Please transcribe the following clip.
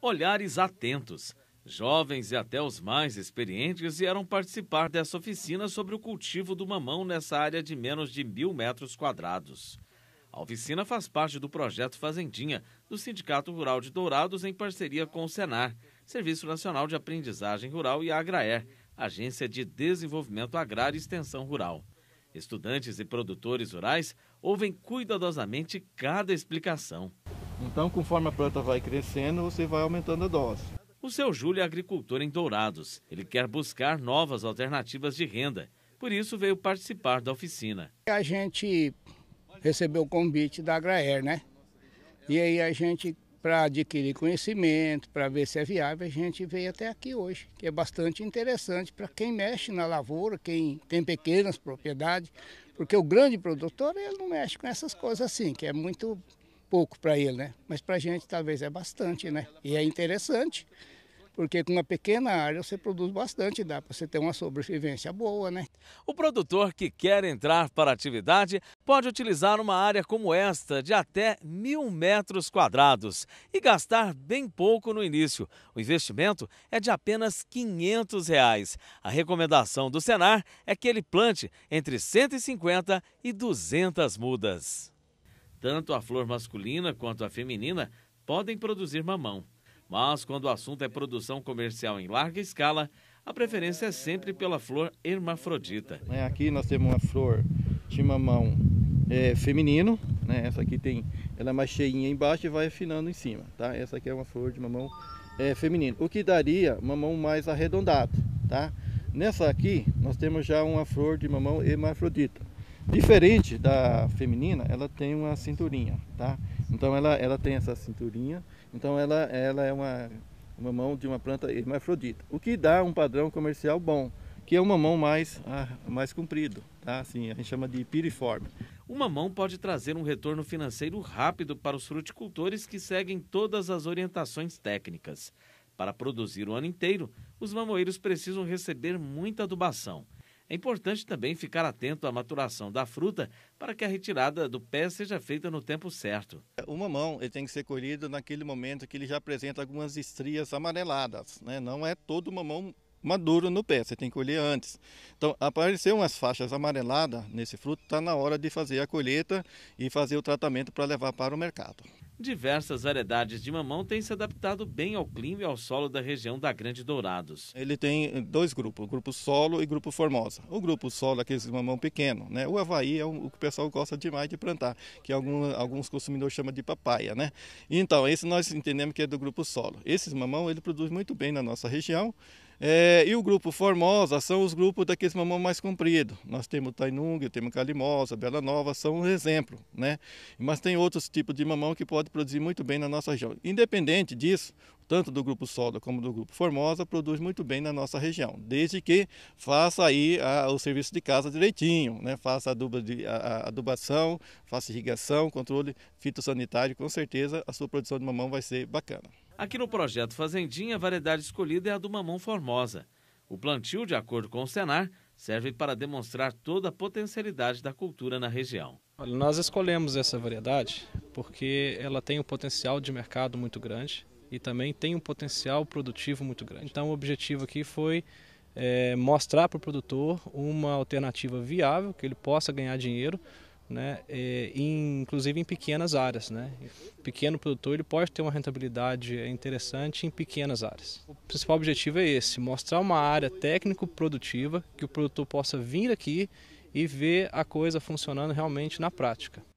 olhares atentos. Jovens e até os mais experientes vieram participar dessa oficina sobre o cultivo do mamão nessa área de menos de mil metros quadrados. A oficina faz parte do projeto Fazendinha, do Sindicato Rural de Dourados, em parceria com o Senar, Serviço Nacional de Aprendizagem Rural e a Agraer, Agência de Desenvolvimento Agrário e Extensão Rural. Estudantes e produtores rurais ouvem cuidadosamente cada explicação. Então, conforme a planta vai crescendo, você vai aumentando a dose. O seu Júlio é agricultor em Dourados. Ele quer buscar novas alternativas de renda. Por isso veio participar da oficina. A gente recebeu o convite da Agraer, né? E aí a gente, para adquirir conhecimento, para ver se é viável, a gente veio até aqui hoje, que é bastante interessante para quem mexe na lavoura, quem tem pequenas propriedades, porque o grande produtor ele não mexe com essas coisas assim, que é muito pouco para ele, né? Mas para a gente talvez é bastante, né? E é interessante, porque com uma pequena área você produz bastante, dá para você ter uma sobrevivência boa, né? O produtor que quer entrar para a atividade pode utilizar uma área como esta de até mil metros quadrados e gastar bem pouco no início. O investimento é de apenas 500 reais. A recomendação do Senar é que ele plante entre 150 e 200 mudas. Tanto a flor masculina quanto a feminina podem produzir mamão. Mas quando o assunto é produção comercial em larga escala, a preferência é sempre pela flor hermafrodita. É, aqui nós temos uma flor de mamão é, feminino, né? Essa aqui tem, ela é mais cheinha embaixo e vai afinando em cima, tá? Essa aqui é uma flor de mamão é, feminino, o que daria mamão mais arredondado, tá? Nessa aqui nós temos já uma flor de mamão hermafrodita. Diferente da feminina, ela tem uma cinturinha, tá? Então ela, ela tem essa cinturinha, então ela, ela é uma, uma mão de uma planta hermafrodita, o que dá um padrão comercial bom, que é um mamão mais, ah, mais comprido, tá? Assim, a gente chama de piriforme. O mamão pode trazer um retorno financeiro rápido para os fruticultores que seguem todas as orientações técnicas. Para produzir o ano inteiro, os mamoeiros precisam receber muita adubação. É importante também ficar atento à maturação da fruta para que a retirada do pé seja feita no tempo certo. O mamão ele tem que ser colhido naquele momento que ele já apresenta algumas estrias amareladas. Né? Não é todo mamão maduro no pé, você tem que colher antes. Então, aparecer umas faixas amareladas nesse fruto, está na hora de fazer a colheita e fazer o tratamento para levar para o mercado diversas variedades de mamão têm se adaptado bem ao clima e ao solo da região da Grande Dourados. Ele tem eh, dois grupos, grupo solo e grupo formosa. O grupo solo é aqueles mamão pequeno, né? O Havaí é o que o pessoal gosta demais de plantar, que alguns, alguns consumidores chamam de papaya, né? Então, esse nós entendemos que é do grupo solo. Esses mamão ele produz muito bem na nossa região. É, e o grupo Formosa são os grupos daqueles mamão mais comprido. Nós temos o Tainunga, temos Calimosa, Bela Nova, são um exemplo, né? Mas tem outros tipos de mamão que pode produzir muito bem na nossa região. Independente disso, tanto do grupo Soda como do grupo Formosa produz muito bem na nossa região, desde que faça aí a, o serviço de casa direitinho, né? Faça aduba de, a, a adubação, faça irrigação, controle fitossanitário, com certeza a sua produção de mamão vai ser bacana. Aqui no projeto Fazendinha, a variedade escolhida é a do mamão formosa. O plantio, de acordo com o Senar, serve para demonstrar toda a potencialidade da cultura na região. Olha, nós escolhemos essa variedade porque ela tem um potencial de mercado muito grande e também tem um potencial produtivo muito grande. Então, o objetivo aqui foi é, mostrar para o produtor uma alternativa viável que ele possa ganhar dinheiro né? É, e, inclusive em pequenas áreas, né? Pequeno produtor ele pode ter uma rentabilidade é, interessante em pequenas áreas. O principal objetivo é esse: mostrar uma área técnico-produtiva que o produtor possa vir aqui e ver a coisa funcionando realmente na prática.